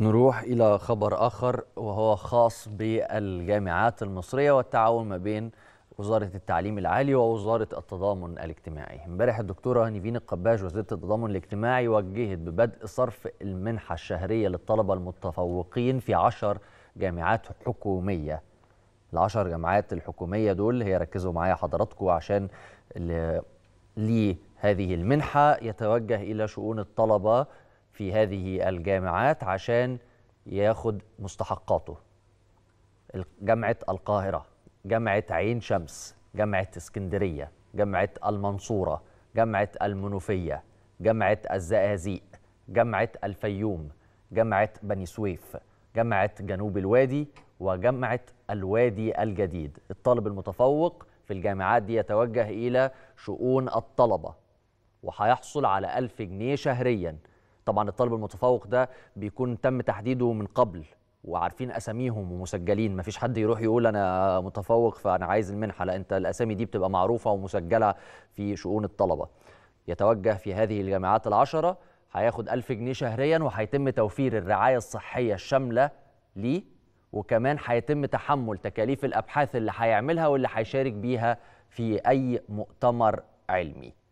نروح إلى خبر آخر وهو خاص بالجامعات المصرية والتعاون ما بين وزارة التعليم العالي ووزارة التضامن الاجتماعي امبارح الدكتورة نيفين القباش وزيرة التضامن الاجتماعي وجهت ببدء صرف المنحة الشهرية للطلبة المتفوقين في عشر جامعات حكومية العشر جامعات الحكومية دول هي ركزوا معايا حضراتكم عشان لهذه هذه المنحة يتوجه إلى شؤون الطلبة في هذه الجامعات عشان ياخد مستحقاته جامعة القاهرة جامعة عين شمس جامعة اسكندرية جامعة المنصورة جامعة المنوفية جامعة الزقازيق جامعة الفيوم جامعة بني سويف جامعة جنوب الوادي وجامعة الوادي الجديد الطالب المتفوق في الجامعات دي يتوجه إلى شؤون الطلبة وهيحصل على 1000 جنيه شهرياً طبعا الطالب المتفوق ده بيكون تم تحديده من قبل وعارفين اساميهم ومسجلين مفيش حد يروح يقول انا متفوق فانا عايز المنحه لا انت الاسامي دي بتبقى معروفه ومسجله في شؤون الطلبه يتوجه في هذه الجامعات العشره هياخد 1000 جنيه شهريا وهيتم توفير الرعايه الصحيه الشامله ليه وكمان هيتم تحمل تكاليف الابحاث اللي هيعملها واللي هيشارك بيها في اي مؤتمر علمي